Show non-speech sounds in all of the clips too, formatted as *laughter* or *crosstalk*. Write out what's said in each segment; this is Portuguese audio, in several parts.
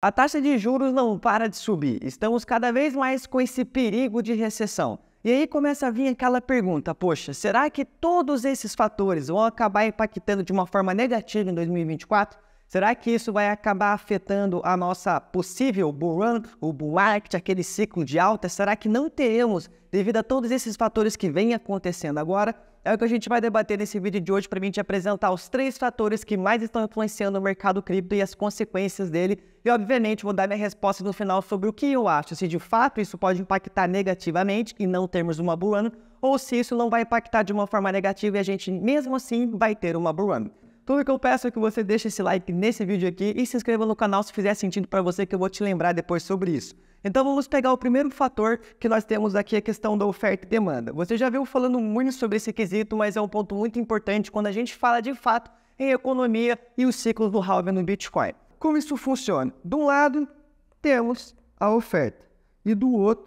A taxa de juros não para de subir. Estamos cada vez mais com esse perigo de recessão. E aí começa a vir aquela pergunta: poxa, será que todos esses fatores vão acabar impactando de uma forma negativa em 2024? Será que isso vai acabar afetando a nossa possível bull run, o bull market, aquele ciclo de alta? Será que não teremos, devido a todos esses fatores que vêm acontecendo agora, é o que a gente vai debater nesse vídeo de hoje para mim te apresentar os três fatores que mais estão influenciando o mercado cripto e as consequências dele. E, obviamente, vou dar minha resposta no final sobre o que eu acho, se de fato isso pode impactar negativamente e não termos uma bull run, ou se isso não vai impactar de uma forma negativa e a gente mesmo assim vai ter uma bull run. Tudo que eu peço é que você deixe esse like nesse vídeo aqui e se inscreva no canal se fizer sentido para você, que eu vou te lembrar depois sobre isso. Então vamos pegar o primeiro fator que nós temos aqui, a questão da oferta e demanda. Você já viu falando muito sobre esse quesito, mas é um ponto muito importante quando a gente fala de fato em economia e os ciclos do halving no Bitcoin. Como isso funciona? De um lado, temos a oferta e do outro,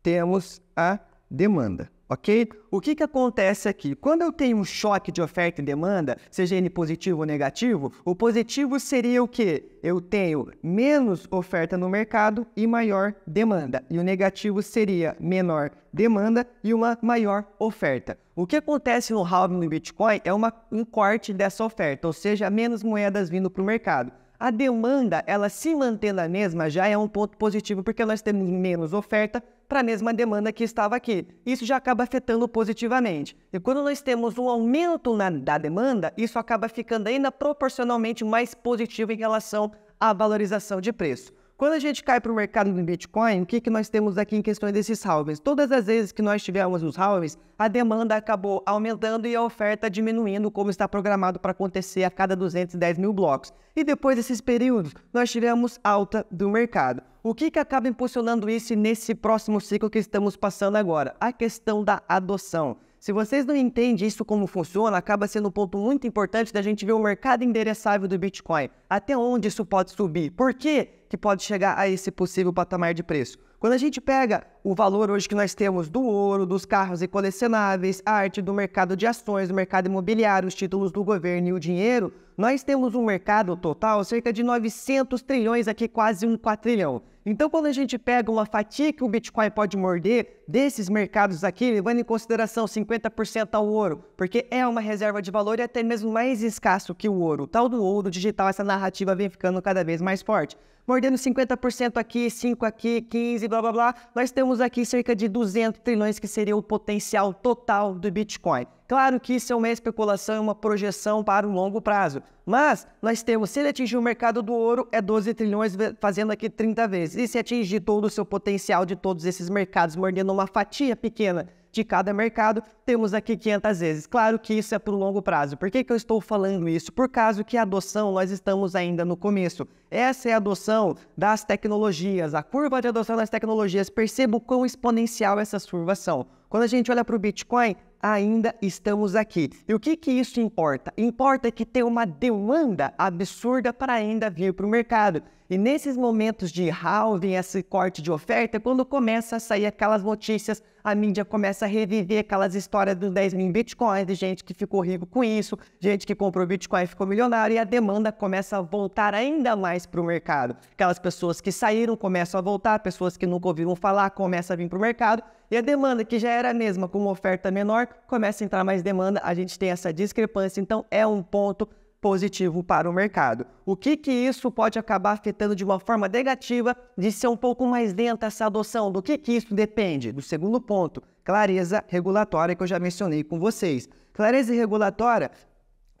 temos a demanda ok? O que, que acontece aqui? Quando eu tenho um choque de oferta e demanda, seja ele positivo ou negativo, o positivo seria o que? Eu tenho menos oferta no mercado e maior demanda. E o negativo seria menor demanda e uma maior oferta. O que acontece no halving do Bitcoin é uma, um corte dessa oferta, ou seja, menos moedas vindo para o mercado. A demanda, ela se mantendo a mesma, já é um ponto positivo, porque nós temos menos oferta para a mesma demanda que estava aqui. Isso já acaba afetando positivamente. E quando nós temos um aumento na, da demanda, isso acaba ficando ainda proporcionalmente mais positivo em relação à valorização de preço. Quando a gente cai para o mercado do Bitcoin, o que, que nós temos aqui em questão desses halvings? Todas as vezes que nós tivemos os halvings, a demanda acabou aumentando e a oferta diminuindo, como está programado para acontecer a cada 210 mil blocos. E depois desses períodos, nós tivemos alta do mercado. O que, que acaba impulsionando isso nesse próximo ciclo que estamos passando agora? A questão da adoção. Se vocês não entendem isso como funciona, acaba sendo um ponto muito importante da gente ver o mercado endereçável do Bitcoin. Até onde isso pode subir? Por que, que pode chegar a esse possível patamar de preço? Quando a gente pega o valor hoje que nós temos do ouro, dos carros e colecionáveis, a arte do mercado de ações, do mercado imobiliário, os títulos do governo e o dinheiro, nós temos um mercado total cerca de 900 trilhões, aqui quase um quatrilhão. Então, quando a gente pega uma fatia que o Bitcoin pode morder desses mercados aqui, levando em consideração 50% ao ouro, porque é uma reserva de valor e até mesmo mais escasso que o ouro, o tal do ouro digital, essa narrativa vem ficando cada vez mais forte. Mordendo 50% aqui, 5% aqui, 15%, blá blá blá, nós temos temos aqui cerca de 200 trilhões que seria o potencial total do Bitcoin. Claro que isso é uma especulação, é uma projeção para o um longo prazo, mas nós temos, se ele atingir o mercado do ouro, é 12 trilhões fazendo aqui 30 vezes. E se atingir todo o seu potencial de todos esses mercados, mordendo uma fatia pequena de cada mercado, temos aqui 500 vezes. Claro que isso é para o longo prazo. Por que, que eu estou falando isso? Por causa que a adoção nós estamos ainda no começo. Essa é a adoção das tecnologias, a curva de adoção das tecnologias. Perceba o quão exponencial essas curvas são. Quando a gente olha para o Bitcoin, ainda estamos aqui. E o que, que isso importa? Importa que tem uma demanda absurda para ainda vir para o mercado. E nesses momentos de halving, esse corte de oferta, é quando começa a sair aquelas notícias, a mídia começa a reviver aquelas histórias dos 10 mil bitcoins, de gente que ficou rico com isso, gente que comprou bitcoin e ficou milionário, e a demanda começa a voltar ainda mais para o mercado. Aquelas pessoas que saíram começam a voltar, pessoas que nunca ouviram falar começam a vir para o mercado, e a demanda, que já era a mesma, com uma oferta menor, começa a entrar mais demanda, a gente tem essa discrepância, então é um ponto positivo para o mercado. O que, que isso pode acabar afetando de uma forma negativa de ser um pouco mais lenta essa adoção? Do que, que isso depende? Do segundo ponto, clareza regulatória que eu já mencionei com vocês. Clareza regulatória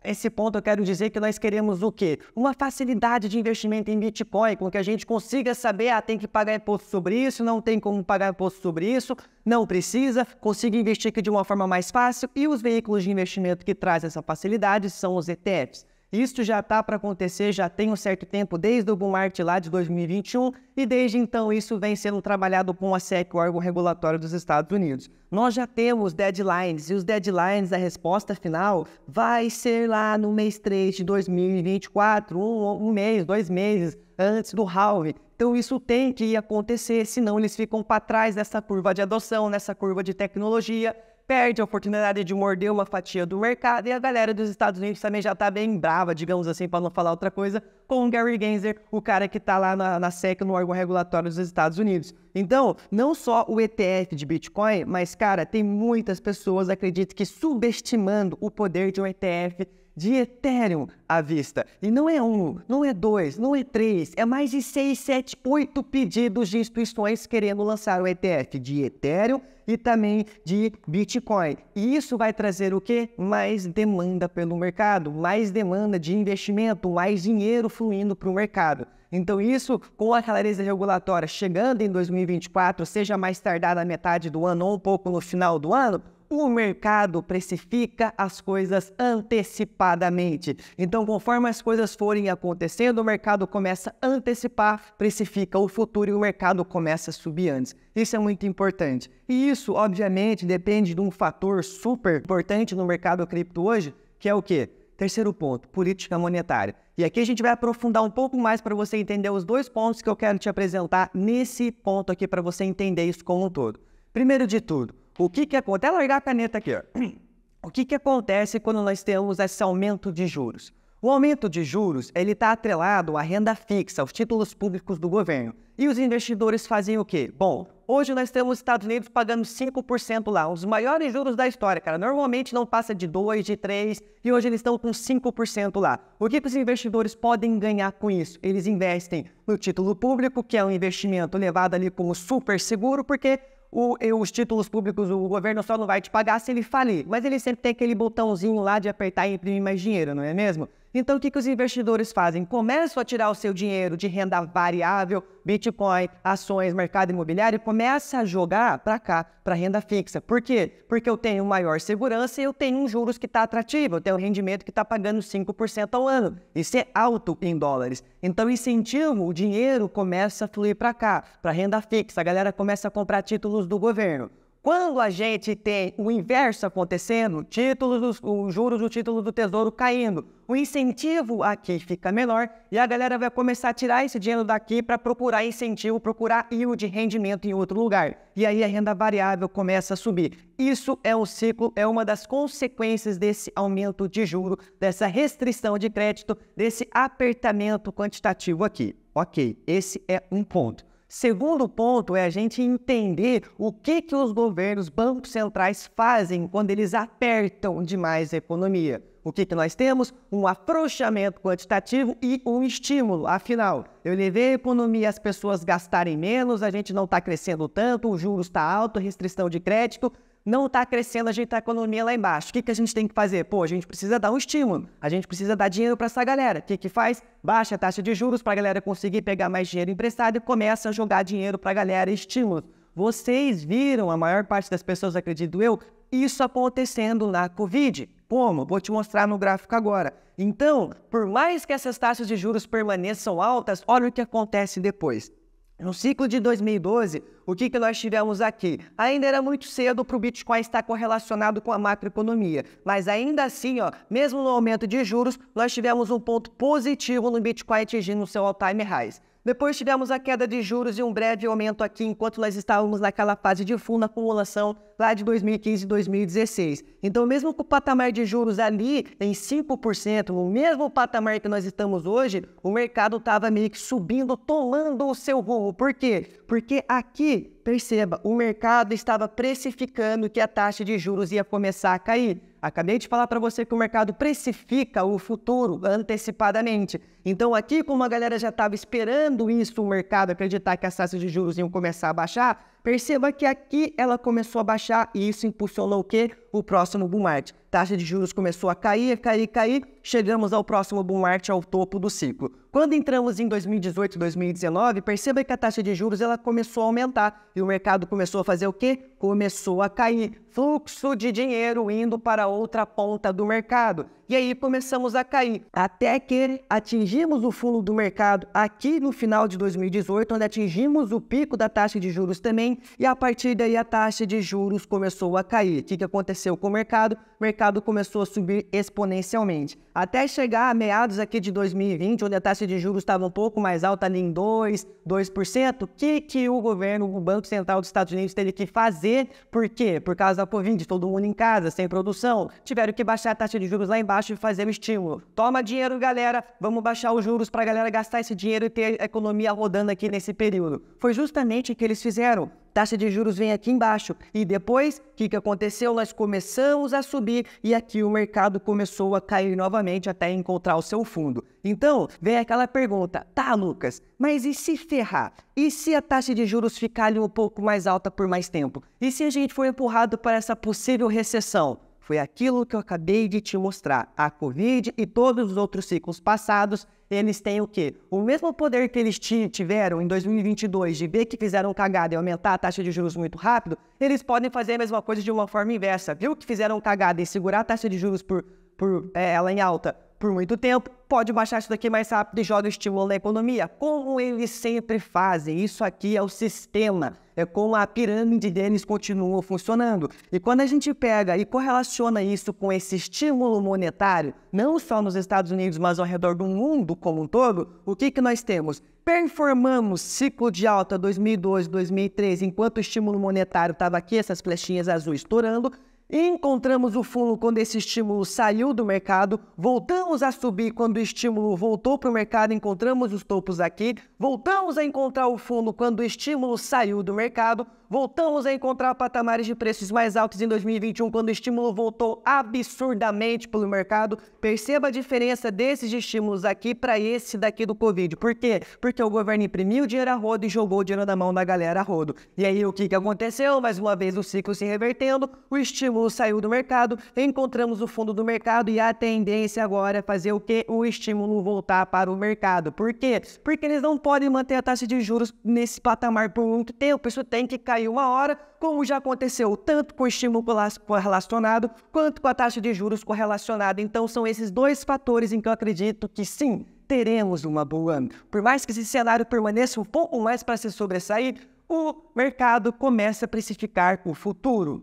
esse ponto eu quero dizer que nós queremos o quê? Uma facilidade de investimento em Bitcoin, com que a gente consiga saber, ah, tem que pagar imposto sobre isso, não tem como pagar imposto sobre isso, não precisa, consiga investir aqui de uma forma mais fácil. E os veículos de investimento que trazem essa facilidade são os ETFs. Isto já está para acontecer, já tem um certo tempo, desde o boom market lá de 2021, e desde então isso vem sendo trabalhado com a SEC, o órgão regulatório dos Estados Unidos. Nós já temos deadlines, e os deadlines, a resposta final, vai ser lá no mês 3 de 2024, um, um mês, dois meses antes do halving. Então isso tem que acontecer, senão eles ficam para trás nessa curva de adoção, nessa curva de tecnologia, perde a oportunidade de morder uma fatia do mercado e a galera dos Estados Unidos também já tá bem brava, digamos assim, para não falar outra coisa, com o Gary Gensler, o cara que tá lá na, na SEC, no órgão regulatório dos Estados Unidos. Então, não só o ETF de Bitcoin, mas, cara, tem muitas pessoas, acredito que subestimando o poder de um ETF de Ethereum à vista. E não é um, não é dois, não é três, é mais de seis, sete, oito pedidos de instituições querendo lançar o ETF de Ethereum e também de Bitcoin. E isso vai trazer o que? Mais demanda pelo mercado, mais demanda de investimento, mais dinheiro fluindo para o mercado. Então, isso com a clareza regulatória chegando em 2024, seja mais tardar na metade do ano ou um pouco no final do ano, o mercado precifica as coisas antecipadamente. Então, conforme as coisas forem acontecendo, o mercado começa a antecipar, precifica o futuro e o mercado começa a subir antes. Isso é muito importante. E isso, obviamente, depende de um fator super importante no mercado cripto hoje, que é o quê? Terceiro ponto, política monetária. E aqui a gente vai aprofundar um pouco mais para você entender os dois pontos que eu quero te apresentar nesse ponto aqui para você entender isso como um todo. Primeiro de tudo, o que que acontece? Até largar a caneta aqui, ó. *clears throat* O que que acontece quando nós temos esse aumento de juros? O aumento de juros, ele está atrelado à renda fixa, aos títulos públicos do governo. E os investidores fazem o quê? Bom, hoje nós temos os Estados Unidos pagando 5% lá, os maiores juros da história, cara. Normalmente não passa de 2, de 3, e hoje eles estão com 5% lá. O que, que os investidores podem ganhar com isso? Eles investem no título público, que é um investimento levado ali como super seguro, porque o, os títulos públicos, o governo só não vai te pagar se ele falir. Mas ele sempre tem aquele botãozinho lá de apertar e imprimir mais dinheiro, não é mesmo? Então, o que, que os investidores fazem? Começam a tirar o seu dinheiro de renda variável, Bitcoin, ações, mercado imobiliário, e começa a jogar para cá, para renda fixa. Por quê? Porque eu tenho maior segurança e eu tenho um juros que está atrativo, eu tenho um rendimento que está pagando 5% ao ano. Isso é alto em dólares. Então, incentivo, o dinheiro começa a fluir para cá, para renda fixa. A galera começa a comprar títulos do governo quando a gente tem o inverso acontecendo, títulos, os juros do título do tesouro caindo, o incentivo aqui fica menor e a galera vai começar a tirar esse dinheiro daqui para procurar incentivo, procurar yield, rendimento em outro lugar. E aí a renda variável começa a subir. Isso é um ciclo, é uma das consequências desse aumento de juro, dessa restrição de crédito, desse apertamento quantitativo aqui. Ok, esse é um ponto. Segundo ponto é a gente entender o que, que os governos, bancos centrais fazem quando eles apertam demais a economia. O que, que nós temos? Um afrouxamento quantitativo e um estímulo. Afinal, eu levei a economia as pessoas gastarem menos, a gente não está crescendo tanto, o juros está alto, restrição de crédito, não está crescendo, a gente está a economia lá embaixo. O que, que a gente tem que fazer? Pô, a gente precisa dar um estímulo, a gente precisa dar dinheiro para essa galera. O que, que faz? Baixa a taxa de juros para a galera conseguir pegar mais dinheiro emprestado e começa a jogar dinheiro para a galera, estímulo. Vocês viram, a maior parte das pessoas, acredito eu, isso acontecendo na Covid. Como? Vou te mostrar no gráfico agora. Então, por mais que essas taxas de juros permaneçam altas, olha o que acontece depois. No ciclo de 2012, o que, que nós tivemos aqui? Ainda era muito cedo para o Bitcoin estar correlacionado com a macroeconomia, mas ainda assim, ó, mesmo no aumento de juros, nós tivemos um ponto positivo no Bitcoin atingindo o seu all-time highs. Depois tivemos a queda de juros e um breve aumento aqui, enquanto nós estávamos naquela fase de fundo, acumulação lá de 2015 e 2016. Então, mesmo com o patamar de juros ali em 5%, no mesmo patamar que nós estamos hoje, o mercado estava meio que subindo, tolando o seu rumo. Por quê? Porque aqui, perceba, o mercado estava precificando que a taxa de juros ia começar a cair. Acabei de falar para você que o mercado precifica o futuro antecipadamente. Então, aqui, como a galera já estava esperando isso, o mercado acreditar que as taxas de juros iam começar a baixar, Perceba que aqui ela começou a baixar e isso impulsionou o quê? O próximo bull market. Taxa de juros começou a cair, cair, cair. Chegamos ao próximo bull market, ao topo do ciclo. Quando entramos em 2018, 2019, perceba que a taxa de juros ela começou a aumentar e o mercado começou a fazer o quê? Começou a cair. Fluxo de dinheiro indo para outra ponta do mercado. E aí começamos a cair, até que atingimos o fundo do mercado aqui no final de 2018, onde atingimos o pico da taxa de juros também e a partir daí a taxa de juros começou a cair. O que aconteceu com o mercado? o mercado começou a subir exponencialmente. Até chegar a meados aqui de 2020, onde a taxa de juros estava um pouco mais alta, ali em 2%, 2%, o que, que o governo, o Banco Central dos Estados Unidos teve que fazer? Por quê? Por causa da Covid, todo mundo em casa, sem produção. Tiveram que baixar a taxa de juros lá embaixo e fazer o estímulo. Toma dinheiro, galera, vamos baixar os juros para a galera gastar esse dinheiro e ter a economia rodando aqui nesse período. Foi justamente o que eles fizeram taxa de juros vem aqui embaixo. E depois, o que, que aconteceu? Nós começamos a subir e aqui o mercado começou a cair novamente até encontrar o seu fundo. Então, vem aquela pergunta: tá, Lucas, mas e se ferrar? E se a taxa de juros ficar ali um pouco mais alta por mais tempo? E se a gente for empurrado para essa possível recessão? Foi aquilo que eu acabei de te mostrar. A Covid e todos os outros ciclos passados, eles têm o quê? O mesmo poder que eles tiveram em 2022 de ver que fizeram cagada e aumentar a taxa de juros muito rápido, eles podem fazer a mesma coisa de uma forma inversa. Viu que fizeram cagada e segurar a taxa de juros por, por é, ela em alta por muito tempo, pode baixar isso daqui mais rápido e joga estímulo na economia, como eles sempre fazem. Isso aqui é o sistema, é como a pirâmide deles continua funcionando. E quando a gente pega e correlaciona isso com esse estímulo monetário, não só nos Estados Unidos, mas ao redor do mundo como um todo, o que, que nós temos? Performamos ciclo de alta 2012, 2013, enquanto o estímulo monetário estava aqui, essas flechinhas azuis estourando, Encontramos o fundo quando esse estímulo saiu do mercado, voltamos a subir quando o estímulo voltou para o mercado, encontramos os topos aqui, voltamos a encontrar o fundo quando o estímulo saiu do mercado, Voltamos a encontrar patamares de preços mais altos em 2021, quando o estímulo voltou absurdamente pelo mercado. Perceba a diferença desses estímulos aqui para esse daqui do Covid. Por quê? Porque o governo imprimiu dinheiro a rodo e jogou o dinheiro na mão da galera a rodo. E aí o que, que aconteceu? Mais uma vez o ciclo se revertendo, o estímulo saiu do mercado, encontramos o fundo do mercado e a tendência agora é fazer o que? O estímulo voltar para o mercado. Por quê? Porque eles não podem manter a taxa de juros nesse patamar por muito tempo. Isso tem que cair uma hora, como já aconteceu tanto com o estímulo correlacionado quanto com a taxa de juros correlacionada. Então, são esses dois fatores em que eu acredito que sim, teremos uma boa. Por mais que esse cenário permaneça um pouco mais para se sobressair, o mercado começa a precificar o futuro.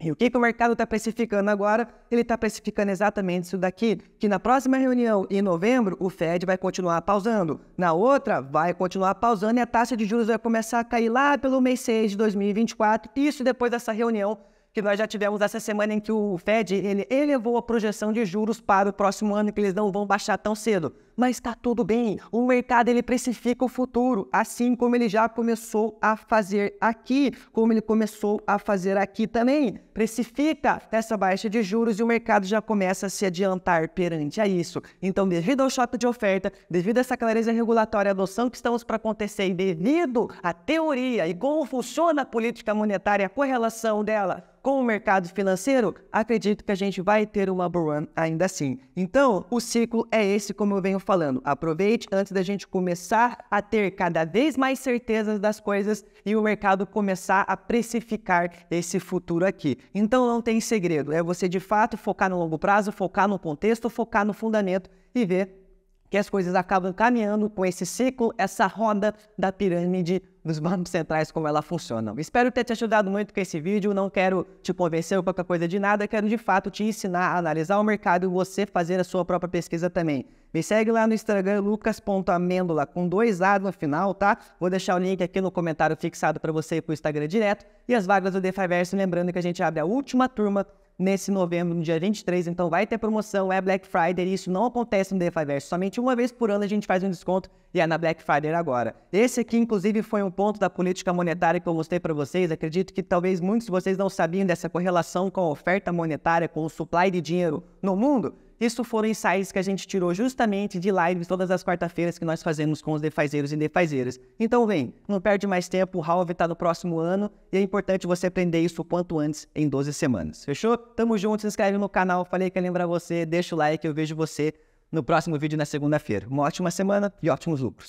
E o que, que o mercado está precificando agora? Ele está precificando exatamente isso daqui, que na próxima reunião, em novembro, o Fed vai continuar pausando. Na outra, vai continuar pausando e a taxa de juros vai começar a cair lá pelo mês 6 de 2024. Isso depois dessa reunião que nós já tivemos essa semana em que o Fed ele elevou a projeção de juros para o próximo ano, que eles não vão baixar tão cedo mas está tudo bem. O mercado ele precifica o futuro, assim como ele já começou a fazer aqui, como ele começou a fazer aqui também. Precifica essa baixa de juros e o mercado já começa a se adiantar perante a isso. Então, devido ao choque de oferta, devido a essa clareza regulatória, a noção que estamos para acontecer e devido à teoria e como funciona a política monetária, a correlação dela com o mercado financeiro, acredito que a gente vai ter uma burn ainda assim. Então, o ciclo é esse, como eu venho falando, aproveite antes da gente começar a ter cada vez mais certezas das coisas e o mercado começar a precificar esse futuro aqui. Então não tem segredo, é você de fato focar no longo prazo, focar no contexto, focar no fundamento e ver que as coisas acabam caminhando com esse ciclo, essa roda da pirâmide dos bancos centrais como ela funciona. Espero ter te ajudado muito com esse vídeo, não quero te convencer ou qualquer coisa de nada, quero de fato te ensinar a analisar o mercado e você fazer a sua própria pesquisa também. Me segue lá no Instagram, lucas.amêndola, com dois A no final, tá? Vou deixar o link aqui no comentário fixado para você ir para o Instagram direto. E as vagas do Defiverso, lembrando que a gente abre a última turma nesse novembro, no dia 23, então vai ter promoção, é Black Friday, isso não acontece no DeFi Verso. Somente uma vez por ano a gente faz um desconto e é na Black Friday agora. Esse aqui, inclusive, foi um ponto da política monetária que eu mostrei para vocês. Acredito que talvez muitos de vocês não sabiam dessa correlação com a oferta monetária, com o supply de dinheiro no mundo. Isso foram insights que a gente tirou justamente de lives todas as quarta-feiras que nós fazemos com os defazeiros e defazeiras. Então vem, não perde mais tempo, o Halve está no próximo ano e é importante você aprender isso o quanto antes em 12 semanas. Fechou? Tamo junto, se inscreve no canal, falei que ia lembrar você, deixa o like, eu vejo você no próximo vídeo na segunda-feira. Uma ótima semana e ótimos lucros.